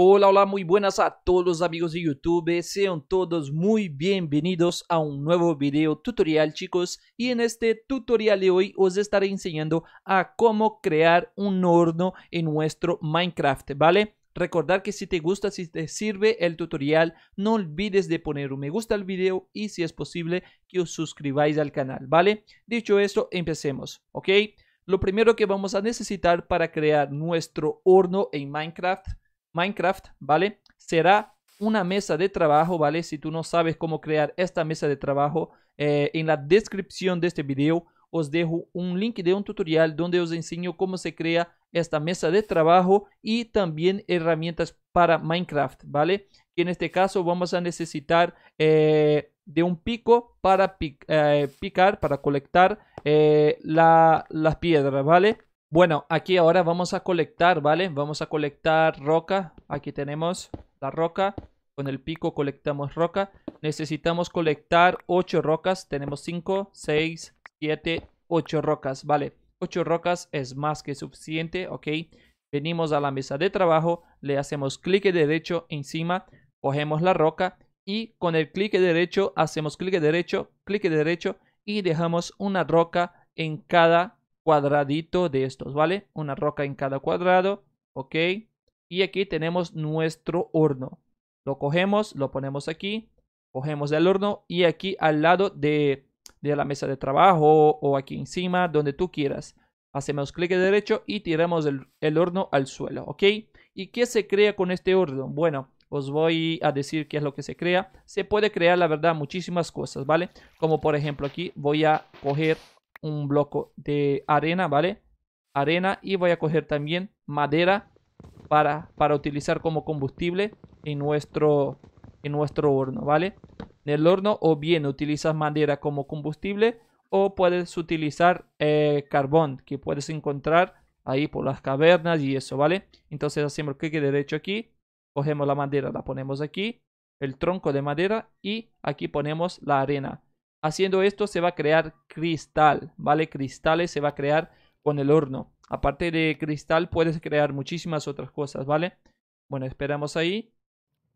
Hola, hola, muy buenas a todos los amigos de YouTube, sean todos muy bienvenidos a un nuevo video tutorial chicos y en este tutorial de hoy os estaré enseñando a cómo crear un horno en nuestro Minecraft, ¿vale? Recordar que si te gusta, si te sirve el tutorial, no olvides de poner un me gusta al video y si es posible que os suscribáis al canal, ¿vale? Dicho esto, empecemos, ¿ok? Lo primero que vamos a necesitar para crear nuestro horno en Minecraft Minecraft, ¿vale? Será una mesa de trabajo, ¿vale? Si tú no sabes cómo crear esta mesa de trabajo, eh, en la descripción de este video os dejo un link de un tutorial donde os enseño cómo se crea esta mesa de trabajo y también herramientas para Minecraft, ¿vale? Que en este caso vamos a necesitar eh, de un pico para eh, picar, para colectar las piedras, ¿vale? Bueno, aquí ahora vamos a colectar, ¿vale? Vamos a colectar roca. Aquí tenemos la roca. Con el pico colectamos roca. Necesitamos colectar ocho rocas. Tenemos 5, 6, 7, 8 rocas, ¿vale? 8 rocas es más que suficiente, ¿ok? Venimos a la mesa de trabajo, le hacemos clic derecho encima, cogemos la roca y con el clic derecho hacemos clic derecho, clic derecho y dejamos una roca en cada cuadradito de estos, ¿vale? Una roca en cada cuadrado, ¿ok? Y aquí tenemos nuestro horno. Lo cogemos, lo ponemos aquí, cogemos el horno y aquí al lado de, de la mesa de trabajo o aquí encima, donde tú quieras. Hacemos clic derecho y tiramos el, horno al suelo, ¿ok? ¿Y qué se crea con este horno? Bueno, os voy a decir qué es lo que se crea. Se puede crear, la verdad, muchísimas cosas, ¿vale? Como por ejemplo aquí voy a coger un bloco de arena, ¿vale? Arena y voy a coger también madera para, para utilizar como combustible en nuestro, en nuestro horno, ¿vale? En el horno o bien utilizas madera como combustible o puedes utilizar eh, carbón que puedes encontrar ahí por las cavernas y eso, ¿vale? Entonces hacemos clic derecho aquí, cogemos la madera, la ponemos aquí, el tronco de madera y aquí ponemos la arena. Haciendo esto se va a crear cristal, ¿vale? Cristales se va a crear con el horno. Aparte de cristal puedes crear muchísimas otras cosas, ¿vale? Bueno, esperamos ahí.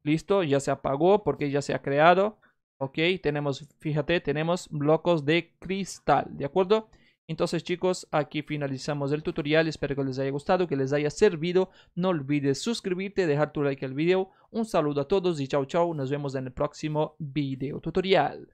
Listo, ya se apagó porque ya se ha creado. Ok, tenemos, fíjate, tenemos blocos de cristal, ¿de acuerdo? Entonces chicos, aquí finalizamos el tutorial, espero que les haya gustado, que les haya servido, no olvides suscribirte, dejar tu like al video, un saludo a todos y chao chao, nos vemos en el próximo video tutorial.